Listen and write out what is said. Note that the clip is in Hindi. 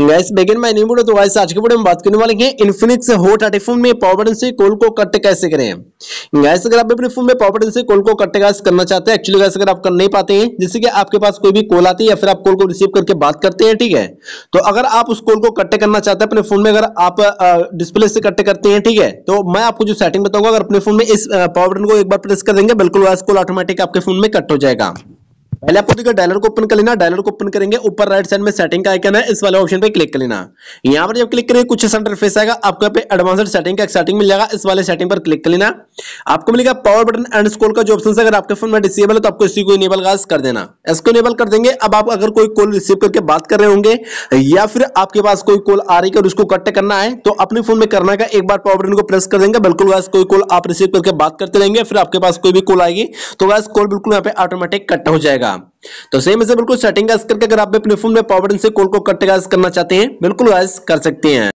गैस बेगिन मैं नहीं वीडियो तो गाइस आज के वीडियो हम बात करने वाले हैं इन्फिनिक्स होट फोन में पावर बटन से कॉल को कट कैसे करें गैस अगर आप अपने फोन में पावर बटन से कॉल को कट गैस करना चाहते हैं एक्चुअली गैस अगर आप कर नहीं पाते हैं जैसे कि आपके पास कोई भी कॉल आती है या फिर आप कॉल को रिसीव करके बात करते हैं ठीक है तो अगर आप उस कॉल को कट करना चाहते हैं अपने फोन में अगर आप डिस्प्ले से कट करते हैं ठीक है तो मैं आपको जो सेटिंग बताऊंगा अगर अपने फोन में इस पावर बटन को एक बार प्रेस कर देंगे बिल्कुल गैस कॉल ऑटोमेटिक आपके फोन में कट हो जाएगा पहले आपको देखिए डायलर को ओपन कर लेना डायलर को ओपन करेंगे ऊपर राइट साइड में सेटिंग का आइकन है इस वाले ऑप्शन पे क्लिक कर लेना यहाँ पर जब क्लिक करेंगे कुछ ऐसा इंटरफेस आएगा आपको पे एडवांसड सेटिंग का सेटिंग मिल जाएगा इस वाले सेटिंग पर क्लिक कर लेना आपको मिलेगा पावर बटन एंड स्कोल का जो ऑप्शन अगर आपके फोन में डिसेबल है तो आपको इसी को इनेबल कर देना इसको इनेबल कर देंगे अब आप अगर कोई कॉल रिसीव करके बात कर रहे होंगे या फिर आपके पास कोई कॉल आ रही है और उसको कट करना है तो अपने फोन में करना का एक बार पावर बटन को प्रेस कर देंगे बिल्कुल गैस कोई कॉल आप रिसीव करके बात करते रहेंगे फिर आपके पास कोई भी कॉल आएगी तो गैस कॉल बिल्कुल यहाँ पे ऑटोमेटिक कट हो जाएगा होगा तो सेम इसे बिल्कुल सेटिंग का अगर आप अपने फोन में पावर से कॉल को कट करना चाहते हैं बिल्कुल कर सकते हैं